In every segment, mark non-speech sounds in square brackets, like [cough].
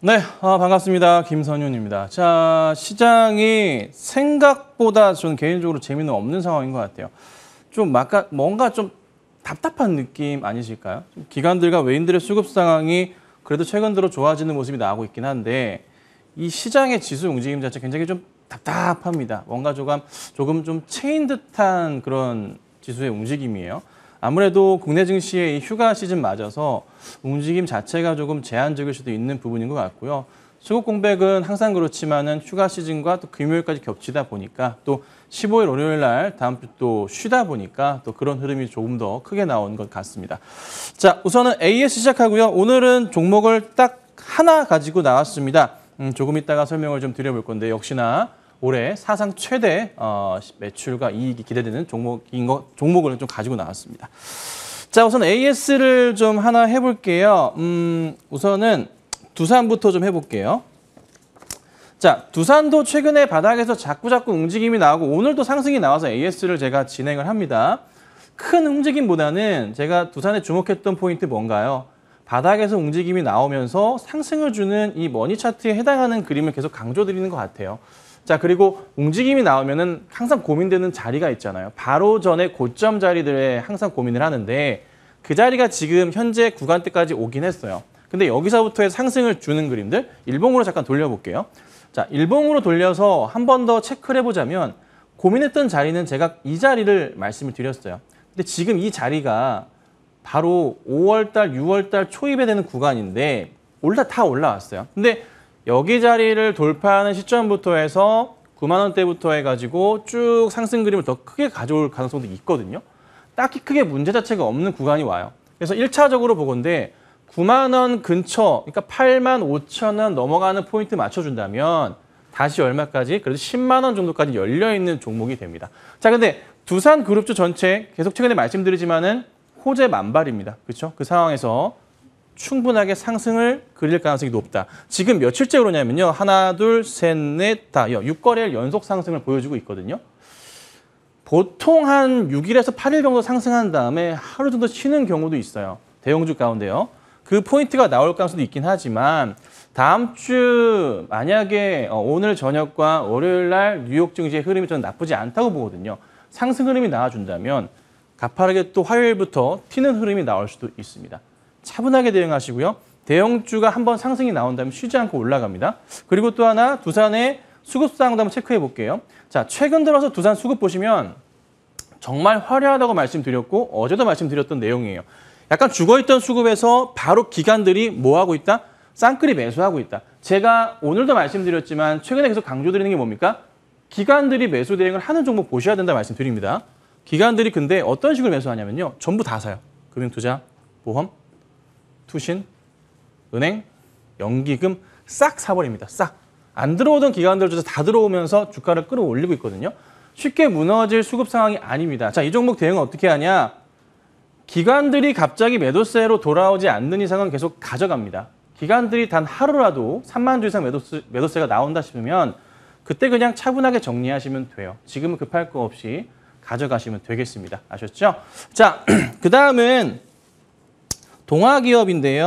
네, 아, 반갑습니다. 김선윤입니다. 자, 시장이 생각보다 저는 개인적으로 재미는 없는 상황인 것 같아요. 좀 막가, 뭔가 좀 답답한 느낌 아니실까요? 기관들과 외인들의 수급 상황이 그래도 최근 들어 좋아지는 모습이 나오고 있긴 한데 이 시장의 지수 움직임 자체 굉장히 좀 답답합니다. 원가조감 조금 좀 체인 듯한 그런 지수의 움직임이에요. 아무래도 국내 증시의 휴가 시즌 맞아서 움직임 자체가 조금 제한적일 수도 있는 부분인 것 같고요. 수급 공백은 항상 그렇지만은 휴가 시즌과 또 금요일까지 겹치다 보니까 또 15일 월요일 날 다음 주 또 쉬다 보니까 또 그런 흐름이 조금 더 크게 나온 것 같습니다. 자, 우선은 AS 시작하고요. 오늘은 종목을 딱 하나 가지고 나왔습니다. 음, 조금 이따가 설명을 좀 드려볼 건데 역시나 올해 사상 최대 어, 매출과 이익이 기대되는 종목인 거 종목을 좀 가지고 나왔습니다. 자 우선 AS를 좀 하나 해볼게요. 음, 우선은 두산부터 좀 해볼게요. 자, 두산도 최근에 바닥에서 자꾸자꾸 움직임이 나오고 오늘도 상승이 나와서 AS를 제가 진행을 합니다. 큰 움직임보다는 제가 두산에 주목했던 포인트 뭔가요? 바닥에서 움직임이 나오면서 상승을 주는 이 머니 차트에 해당하는 그림을 계속 강조드리는 것 같아요. 자 그리고 움직임이 나오면은 항상 고민되는 자리가 있잖아요. 바로 전에 고점 자리들에 항상 고민을 하는데 그 자리가 지금 현재 구간때까지 오긴 했어요. 근데 여기서부터의 상승을 주는 그림들 일봉으로 잠깐 돌려볼게요. 자 일봉으로 돌려서 한 번 더 체크를 해보자면 고민했던 자리는 제가 이 자리를 말씀을 드렸어요. 근데 지금 이 자리가 바로 5월달, 6월달 초입에 되는 구간인데 올라 다 올라왔어요. 근데 여기 자리를 돌파하는 시점부터 해서 9만 원대부터 해가지고 쭉 상승 그림을 더 크게 가져올 가능성도 있거든요. 딱히 크게 문제 자체가 없는 구간이 와요. 그래서 1차적으로 보건데 9만 원 근처, 그러니까 8만 5천 원 넘어가는 포인트 맞춰준다면 다시 얼마까지? 그래도 10만 원 정도까지 열려있는 종목이 됩니다. 자, 근데 두산 그룹주 전체 계속 최근에 말씀드리지만은 호재 만발입니다. 그렇죠? 그 상황에서 충분하게 상승을 그릴 가능성이 높다. 지금 며칠째 그러냐면요. 하나, 둘, 셋, 넷, 다. 6거래일 연속 상승을 보여주고 있거든요. 보통 한 6일에서 8일 정도 상승한 다음에 하루 정도 쉬는 경우도 있어요. 대형주 가운데요. 그 포인트가 나올 가능성도 있긴 하지만 다음 주 만약에 어, 오늘 저녁과 월요일 날 뉴욕 증시의 흐름이 저 나쁘지 않다고 보거든요. 상승 흐름이 나와준다면 가파르게 또 화요일부터 튀는 흐름이 나올 수도 있습니다. 차분하게 대응하시고요. 대형주가 한번 상승이 나온다면 쉬지 않고 올라갑니다. 그리고 또 하나 두산의 수급 상항도 한번 체크해 볼게요. 자, 최근 들어서 두산 수급 보시면 정말 화려하다고 말씀드렸고 어제도 말씀드렸던 내용이에요. 약간 죽어있던 수급에서 바로 기관들이 뭐하고 있다? 쌍끌이 매수하고 있다. 제가 오늘도 말씀드렸지만 최근에 계속 강조드리는 게 뭡니까? 기관들이 매수 대응을 하는 종목 보셔야 된다 말씀드립니다. 기관들이 근데 어떤 식으로 매수하냐면요. 전부 다 사요. 금융투자, 보험, 투신, 은행, 연기금 싹 사버립니다. 싹. 안 들어오던 기관들조차 다 들어오면서 주가를 끌어올리고 있거든요. 쉽게 무너질 수급 상황이 아닙니다. 자, 이 종목 대응은 어떻게 하냐? 기관들이 갑자기 매도세로 돌아오지 않는 이상은 계속 가져갑니다. 기관들이 단 하루라도 3만 주 이상 매도세, 매도세가 나온다 싶으면 그때 그냥 차분하게 정리하시면 돼요. 지금은 급할 거 없이 가져가시면 되겠습니다. 아셨죠? 자, [clears throat] 그 다음은 동화기업인데요이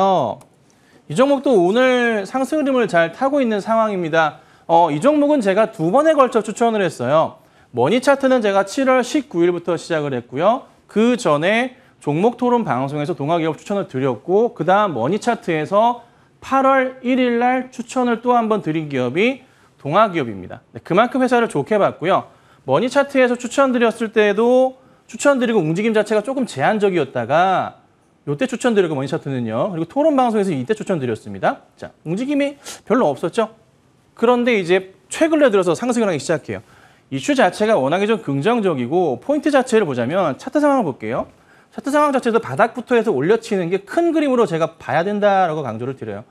종목도 오늘 상승 흐름을 잘 타고 있는 상황입니다. 어, 이 종목은 제가 두 번에 걸쳐 추천을 했어요. 머니 차트는 제가 7월 19일부터 시작을 했고요. 그 전에 종목 토론 방송에서 동화기업 추천을 드렸고 그 다음 머니 차트에서 8월 1일 날 추천을 또 한 번 드린 기업이 동화기업입니다 네, 그만큼 회사를 좋게 봤고요. 머니 차트에서 추천드렸을 때도 추천드리고 움직임 자체가 조금 제한적이었다가 이때 추천드리고 머니 차트는요. 그리고 토론 방송에서 이때 추천드렸습니다. 자, 움직임이 별로 없었죠. 그런데 이제 최근에 들어서 상승을 하기 시작해요. 이슈 자체가 워낙에 좀 긍정적이고 포인트 자체를 보자면 차트 상황을 볼게요. 차트 상황 자체도 바닥부터 해서 올려치는 게 큰 그림으로 제가 봐야 된다라고 강조를 드려요.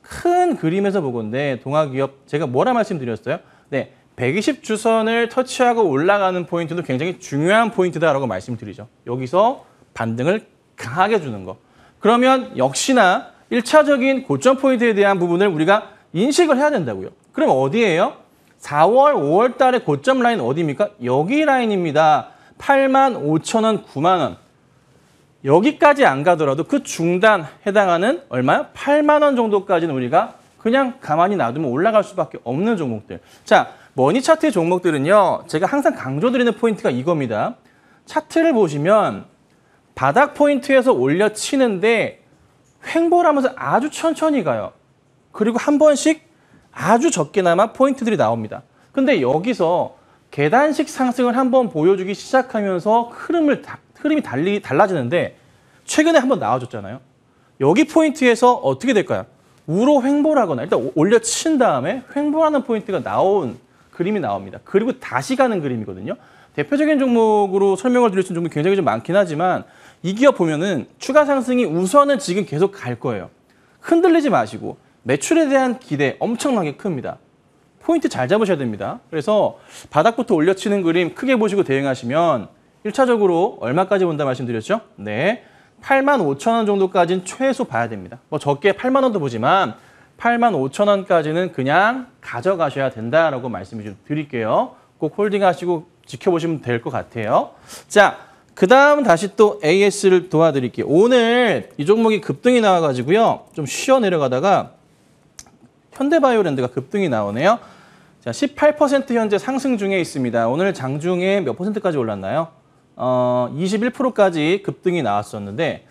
큰 그림에서 보건데 동아기업 제가 뭐라 말씀드렸어요? 네, 120 주선을 터치하고 올라가는 포인트도 굉장히 중요한 포인트다라고 말씀드리죠. 여기서 반등을 강하게 주는 거. 그러면 역시나 1차적인 고점 포인트에 대한 부분을 우리가 인식을 해야 된다고요. 그럼 어디예요? 4월, 5월 달에 고점 라인 어디입니까? 여기 라인입니다. 8만 5천 원, 9만 원. 여기까지 안 가더라도 그 중단 해당하는 얼마요? 8만 원 정도까지는 우리가 그냥 가만히 놔두면 올라갈 수밖에 없는 종목들. 자, 머니 차트의 종목들은요. 제가 항상 강조드리는 포인트가 이겁니다. 차트를 보시면 바닥 포인트에서 올려 치는데 횡보를 하면서 아주 천천히 가요. 그리고 한 번씩 아주 적게나마 포인트들이 나옵니다. 근데 여기서 계단식 상승을 한번 보여주기 시작하면서 흐름을 다, 흐름이 달리, 달라지는데 최근에 한번 나와줬잖아요. 여기 포인트에서 어떻게 될까요? 우로 횡보를 하거나 일단 올려친 다음에 횡보하는 포인트가 나온 그림이 나옵니다. 그리고 다시 가는 그림이거든요. 대표적인 종목으로 설명을 드릴 수 있는 종목이 굉장히 좀 많긴 하지만 이 기업 보면은 추가 상승이 우선은 지금 계속 갈 거예요. 흔들리지 마시고 매출에 대한 기대 엄청나게 큽니다. 포인트 잘 잡으셔야 됩니다. 그래서 바닥부터 올려치는 그림 크게 보시고 대응하시면 1차적으로 얼마까지 본다 말씀드렸죠? 네. 8만 5천 원 정도까지는 최소 봐야 됩니다. 뭐 적게 8만 원도 보지만 8만 5천 원까지는 그냥 가져가셔야 된다라고 말씀을 좀 드릴게요. 꼭 홀딩하시고 지켜보시면 될 것 같아요. 자, 그 다음 다시 또 AS를 도와드릴게요. 오늘 이 종목이 급등이 나와가지고요. 좀 쉬어 내려가다가 현대바이오랜드가 급등이 나오네요. 자, 18% 현재 상승 중에 있습니다. 오늘 장중에 몇 퍼센트까지 올랐나요? 어, 21%까지 급등이 나왔었는데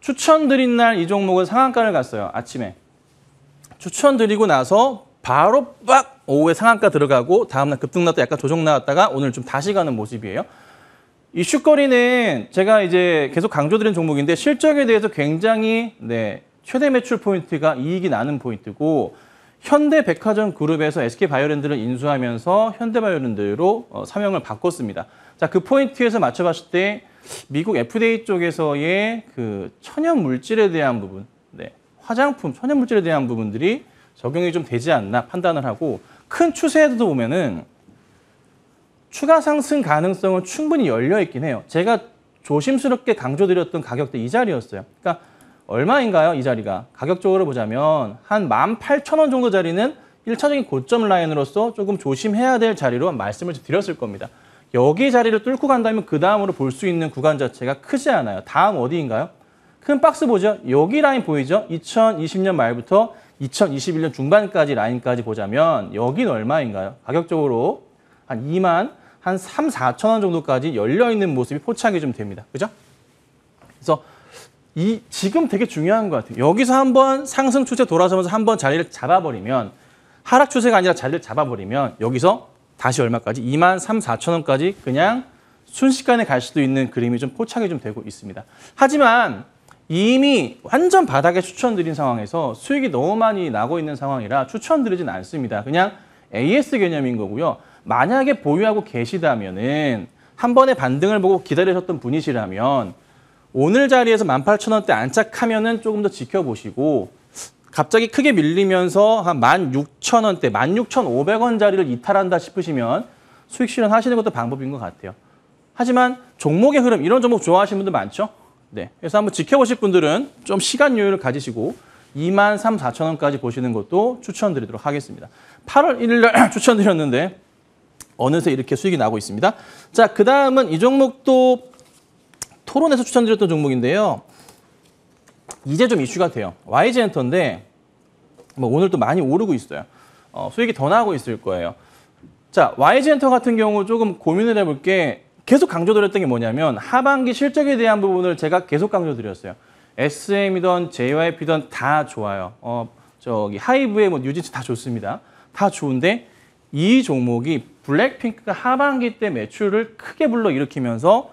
추천드린 날 이 종목은 상한가를 갔어요. 아침에. 추천드리고 나서 바로 빡 오후에 상한가 들어가고 다음날 급등 나왔다 약간 조정 나왔다가 오늘 좀 다시 가는 모습이에요. 이슈거리는 제가 이제 계속 강조드린 종목인데 실적에 대해서 굉장히 네, 최대 매출 포인트가 이익이 나는 포인트고 현대백화점 그룹에서 SK바이오랜드를 인수하면서 현대바이오랜드로 어, 사명을 바꿨습니다. 자, 그 포인트에서 맞춰봤을 때 미국 FDA 쪽에서의 그 천연 물질에 대한 부분, 네, 화장품, 천연물질에 대한 부분들이 적용이 좀 되지 않나 판단을 하고 큰 추세에도 보면은 추가 상승 가능성은 충분히 열려 있긴 해요. 제가 조심스럽게 강조드렸던 가격대 이 자리였어요. 그러니까 얼마인가요? 이 자리가. 가격적으로 보자면 한 18,000원 정도 자리는 1차적인 고점 라인으로서 조금 조심해야 될 자리로 말씀을 드렸을 겁니다. 여기 자리를 뚫고 간다면 그 다음으로 볼 수 있는 구간 자체가 크지 않아요. 다음 어디인가요? 큰 박스 보죠. 여기 라인 보이죠? 2020년 말부터 2021년 중반까지 라인까지 보자면 여긴 얼마인가요? 가격적으로 한 2만 한 3, 4천 원 정도까지 열려 있는 모습이 포착이 좀 됩니다. 그죠? 그래서 이 지금 되게 중요한 것 같아요. 여기서 한번 상승 추세 돌아서면서 한번 자리를 잡아버리면 하락 추세가 아니라 자리를 잡아버리면 여기서 다시 얼마까지 2만 3, 4천 원까지 그냥 순식간에 갈 수도 있는 그림이 좀 포착이 좀 되고 있습니다. 하지만 이미 완전 바닥에 추천드린 상황에서 수익이 너무 많이 나고 있는 상황이라 추천드리진 않습니다. 그냥 AS 개념인 거고요. 만약에 보유하고 계시다면은 한 번의 반등을 보고 기다리셨던 분이시라면 오늘 자리에서 18,000원대 안착하면은 조금 더 지켜보시고 갑자기 크게 밀리면서 한 16,000원대, 16,500원 자리를 이탈한다 싶으시면 수익 실현 하시는 것도 방법인 것 같아요. 하지만 종목의 흐름, 이런 종목 좋아하시는 분들 많죠? 네. 그래서 한번 지켜보실 분들은 좀 시간 여유를 가지시고 2만 3, 4천 원까지 보시는 것도 추천드리도록 하겠습니다. 8월 1일 날 [clears throat] 추천드렸는데 어느새 이렇게 수익이 나고 있습니다. 자, 그 다음은 이 종목도 토론에서 추천드렸던 종목인데요. 이제 좀 이슈가 돼요. YG 엔터인데 뭐 오늘 또 많이 오르고 있어요. 어, 수익이 더 나고 있을 거예요. 자, YG 엔터 같은 경우 조금 고민을 해볼 게 계속 강조드렸던 게 뭐냐면 하반기 실적에 대한 부분을 제가 계속 강조드렸어요. SM이든 JYP든 다 좋아요. 어, 저기 하이브의 뭐 뉴진스 다 좋습니다. 다 좋은데 이 종목이 블랙핑크가 하반기 때 매출을 크게 불러일으키면서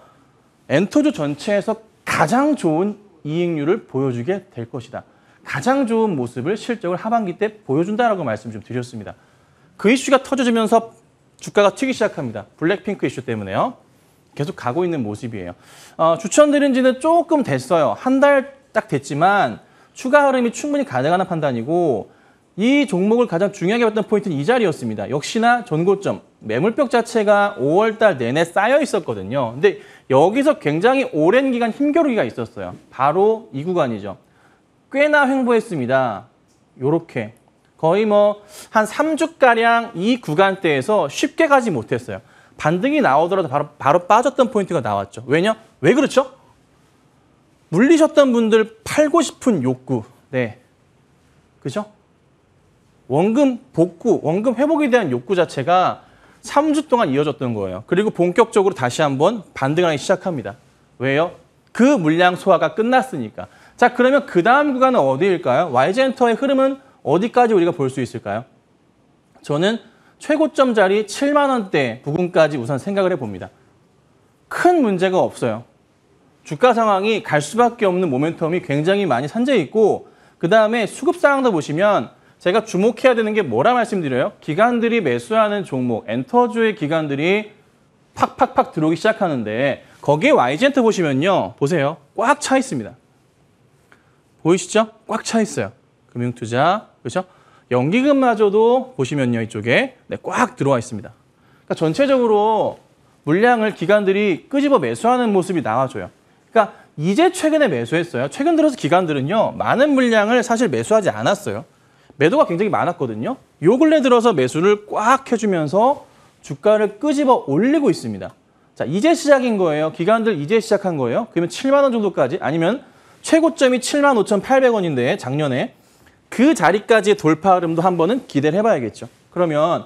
엔터주 전체에서 가장 좋은 이익률을 보여주게 될 것이다. 가장 좋은 모습을 실적을 하반기 때 보여준다라고 말씀 을좀 드렸습니다. 그 이슈가 터져지면서 주가가 튀기 시작합니다. 블랙핑크 이슈 때문에요. 계속 가고 있는 모습이에요. 어, 추천드린 지는 조금 됐어요. 한 달 딱 됐지만 추가 흐름이 충분히 가능한 판단이고 이 종목을 가장 중요하게 봤던 포인트는 이 자리였습니다. 역시나 전고점, 매물벽 자체가 5월달 내내 쌓여 있었거든요. 근데 여기서 굉장히 오랜 기간 힘겨루기가 있었어요. 바로 이 구간이죠. 꽤나 횡보했습니다. 요렇게 거의 뭐 한 3주가량 이 구간대에서 쉽게 가지 못했어요. 반등이 나오더라도 바로, 바로 빠졌던 포인트가 나왔죠. 왜냐? 왜 그렇죠? 물리셨던 분들 팔고 싶은 욕구. 네. 그죠? 원금 복구, 원금 회복에 대한 욕구 자체가 3주 동안 이어졌던 거예요. 그리고 본격적으로 다시 한번 반등하기 시작합니다. 왜요? 그 물량 소화가 끝났으니까. 자, 그러면 그 다음 구간은 어디일까요? YG엔터의 흐름은 어디까지 우리가 볼 수 있을까요? 저는 최고점 자리 7만 원대 부근까지 우선 생각을 해봅니다. 큰 문제가 없어요. 주가 상황이 갈 수밖에 없는 모멘텀이 굉장히 많이 산재 있고 그 다음에 수급 상황도 보시면 제가 주목해야 되는 게 뭐라 말씀드려요? 기관들이 매수하는 종목, 엔터주의 기관들이 팍팍팍 들어오기 시작하는데 거기에 YG엔터 보시면요. 보세요. 꽉 차 있습니다. 보이시죠? 꽉 차 있어요. 금융투자, 그렇죠? 연기금마저도 보시면요 이쪽에 네, 꽉 들어와 있습니다. 그러니까 전체적으로 물량을 기관들이 끄집어 매수하는 모습이 나와줘요. 그러니까 이제 최근에 매수했어요. 최근 들어서 기관들은요 많은 물량을 사실 매수하지 않았어요. 매도가 굉장히 많았거든요. 요 근래 들어서 매수를 꽉 해주면서 주가를 끄집어 올리고 있습니다. 자 이제 시작인 거예요. 기관들 이제 시작한 거예요. 그러면 7만 원 정도까지 아니면 최고점이 7만 5,800원인데 작년에 그 자리까지의 돌파 흐름도 한번은 기대를 해봐야겠죠. 그러면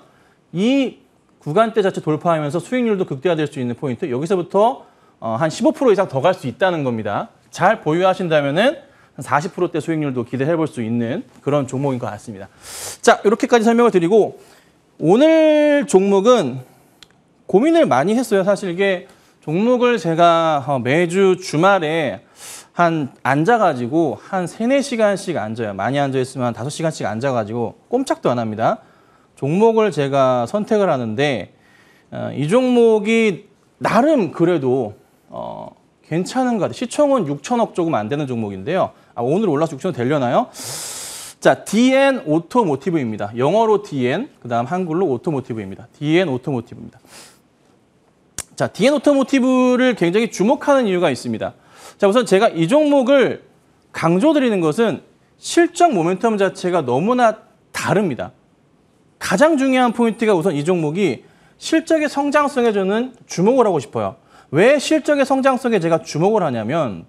이 구간대 자체 돌파하면서 수익률도 극대화될 수 있는 포인트 여기서부터 어, 한15% 이상 더 갈 수 있다는 겁니다. 잘 보유하신다면은 40%대 수익률도 기대해 볼 수 있는 그런 종목인 것 같습니다. 자, 이렇게까지 설명을 드리고 오늘 종목은 고민을 많이 했어요. 사실 이게 종목을 제가 어, 매주 주말에 한 앉아가지고 한 세네 시간씩 앉아요. 많이 앉아있으면 다섯 시간씩 앉아가지고 꼼짝도 안 합니다. 종목을 제가 선택을 하는데 어, 이 종목이 나름 그래도 어, 괜찮은 것 같아요. 시총은 6천억 조금 안 되는 종목인데요. 아, 오늘 올라서 6천억 되려나요? 자, DN 오토모티브입니다. 영어로 DN, 그 다음 한글로 오토모티브입니다. DN 오토모티브입니다. 자, DN 오토모티브를 굉장히 주목하는 이유가 있습니다. 자, 우선 제가 이 종목을 강조드리는 것은 실적 모멘텀 자체가 너무나 다릅니다. 가장 중요한 포인트가 우선 이 종목이 실적의 성장성에 저는 주목을 하고 싶어요. 왜 실적의 성장성에 제가 주목을 하냐면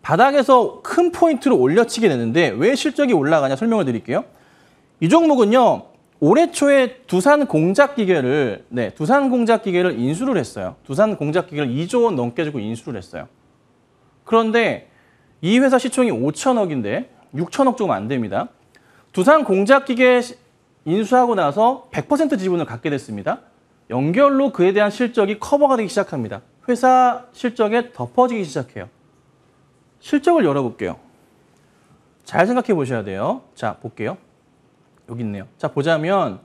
바닥에서 큰 포인트로 올려치게 되는데 왜 실적이 올라가냐 설명을 드릴게요. 이 종목은요. 올해 초에 두산 공작 기계를 네, 두산 공작 기계를 인수를 했어요. 두산 공작 기계를 2조 원 넘게 주고 인수를 했어요. 그런데 이 회사 시총이 5천억인데 6천억 조금 안 됩니다. 두산 공작기계 인수하고 나서 100% 지분을 갖게 됐습니다. 연결로 그에 대한 실적이 커버가 되기 시작합니다. 회사 실적에 덮어지기 시작해요. 실적을 열어볼게요. 잘 생각해 보셔야 돼요. 자, 볼게요. 여기 있네요. 자, 보자면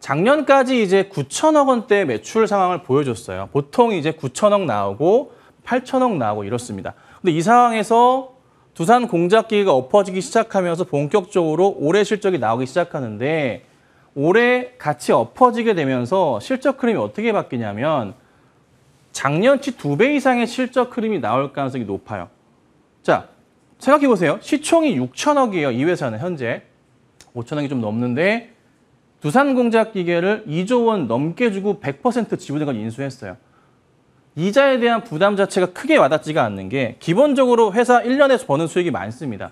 작년까지 이제 9천억 원대 매출 상황을 보여줬어요. 보통 이제 9천억 나오고 8천억 나고 이렇습니다. 근데 이 상황에서 두산 공작 기회가 엎어지기 시작하면서 본격적으로 올해 실적이 나오기 시작하는데 올해 같이 엎어지게 되면서 실적 흐름이 어떻게 바뀌냐면 작년치 두 배 이상의 실적 흐름이 나올 가능성이 높아요. 자, 생각해 보세요. 시총이 6천억이에요. 이 회사는 현재 5천억이 좀 넘는데 두산공작기계를 2조 원 넘게 주고 100% 지분을 인수했어요. 이자에 대한 부담 자체가 크게 와닿지가 않는 게 기본적으로 회사 1년에서 버는 수익이 많습니다.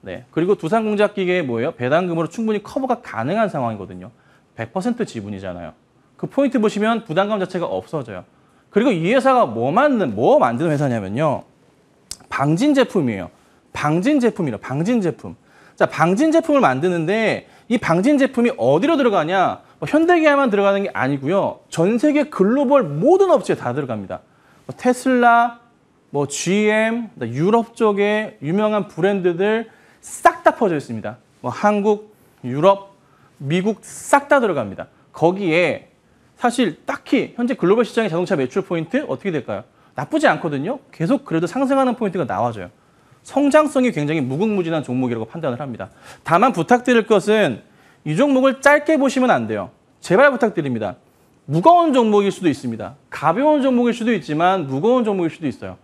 네. 그리고 두산공작기계의 뭐예요? 배당금으로 충분히 커버가 가능한 상황이거든요. 100% 지분이잖아요. 그 포인트 보시면 부담감 자체가 없어져요. 그리고 이 회사가 뭐 만든, 뭐 만드는 회사냐면요. 방진 제품이에요. 방진 제품이라 방진 제품. 자, 방진 제품을 만드는데 이 방진 제품이 어디로 들어가냐? 뭐 현대계아만 들어가는 게 아니고요. 전 세계 글로벌 모든 업체에 다 들어갑니다. 뭐 테슬라, 뭐 GM, 뭐 유럽 쪽에 유명한 브랜드들 싹 다 퍼져 있습니다. 뭐 한국, 유럽, 미국 싹 다 들어갑니다. 거기에 사실 딱히 현재 글로벌 시장의 자동차 매출 포인트 어떻게 될까요? 나쁘지 않거든요. 계속 그래도 상승하는 포인트가 나와져요 성장성이 굉장히 무궁무진한 종목이라고 판단을 합니다. 다만 부탁드릴 것은 이 종목을 짧게 보시면 안 돼요. 제발 부탁드립니다. 무거운 종목일 수도 있습니다. 가벼운 종목일 수도 있지만 무거운 종목일 수도 있어요.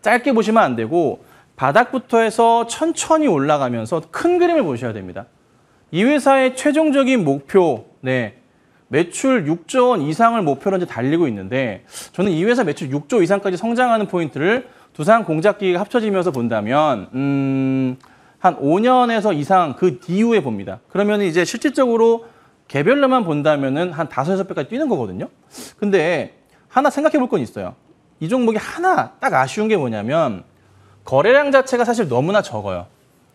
짧게 보시면 안 되고 바닥부터 해서 천천히 올라가면서 큰 그림을 보셔야 됩니다. 이 회사의 최종적인 목표, 네. 매출 6조 원 이상을 목표로 이제 달리고 있는데 저는 이 회사 매출 6조 이상까지 성장하는 포인트를 두산 공작기가 합쳐지면서 본다면 음한 5년에서 이상 그 뒤후에 봅니다. 그러면 이제 실질적으로 개별로만 본다면은 한5섯 여섯 배까지 뛰는 거거든요. 근데 하나 생각해 볼 건 있어요. 이 종목이 하나 딱 아쉬운 게 뭐냐면 거래량 자체가 사실 너무나 적어요.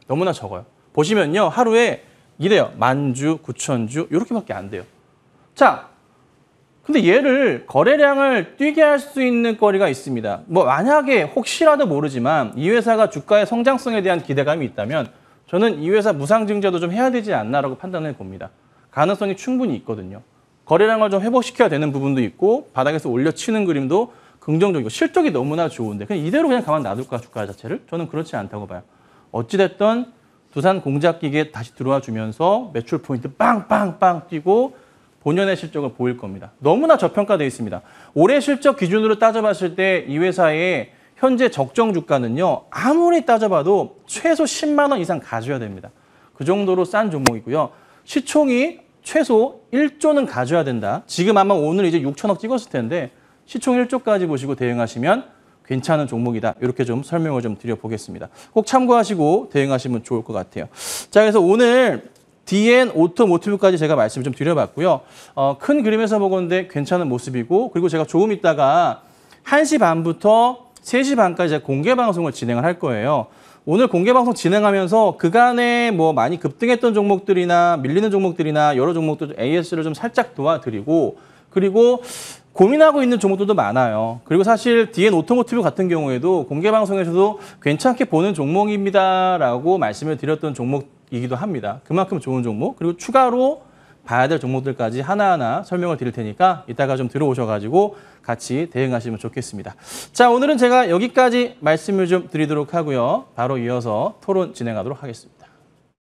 너무나 적어요. 보시면요. 하루에 이래요. 만주, 구천주 이렇게밖에 안 돼요. 자, 근데 얘를 거래량을 뛰게 할 수 있는 거리가 있습니다. 뭐 만약에 혹시라도 모르지만 이 회사가 주가의 성장성에 대한 기대감이 있다면 저는 이 회사 무상증자도 좀 해야 되지 않나라고 판단해 봅니다. 가능성이 충분히 있거든요. 거래량을 좀 회복시켜야 되는 부분도 있고 바닥에서 올려치는 그림도 긍정적이고 실적이 너무나 좋은데 그냥 이대로 그냥 가만 놔둘까 주가 자체를 저는 그렇지 않다고 봐요. 어찌됐던 두산 공작기계 다시 들어와 주면서 매출 포인트 빵빵빵 뛰고 본연의 실적을 보일 겁니다. 너무나 저평가되어 있습니다. 올해 실적 기준으로 따져봤을 때 이 회사의 현재 적정 주가는요. 아무리 따져봐도 최소 10만 원 이상 가져야 됩니다. 그 정도로 싼 종목이고요. 시총이 최소 1조는 가져야 된다. 지금 아마 오늘 이제 6천억 찍었을 텐데 시총 1조까지 보시고 대응하시면 괜찮은 종목이다. 이렇게 좀 설명을 좀 드려보겠습니다. 꼭 참고하시고 대응하시면 좋을 것 같아요. 자, 그래서 오늘 DN 오토모티브까지 제가 말씀 을좀 드려봤고요. 어, 큰 그림에서 보건데 괜찮은 모습이고 그리고 제가 조금 있다가 1시 반부터 3시 반까지 공개 방송을 진행을 할 거예요. 오늘 공개 방송 진행하면서 그간에 뭐 많이 급등했던 종목들이나 밀리는 종목들이나 여러 종목들 AS를 좀 살짝 도와드리고 그리고 고민하고 있는 종목들도 많아요. 그리고 사실 DN 오토모티브 같은 경우에도 공개 방송에서도 괜찮게 보는 종목입니다라고 말씀을 드렸던 종목 종목이기도 합니다. 그만큼 좋은 종목 그리고 추가로 봐야 될 종목들까지 하나하나 설명을 드릴 테니까 이따가 좀 들어오셔가지고 같이 대응하시면 좋겠습니다. 자, 오늘은 제가 여기까지 말씀을 좀 드리도록 하고요. 바로 이어서 토론 진행하도록 하겠습니다.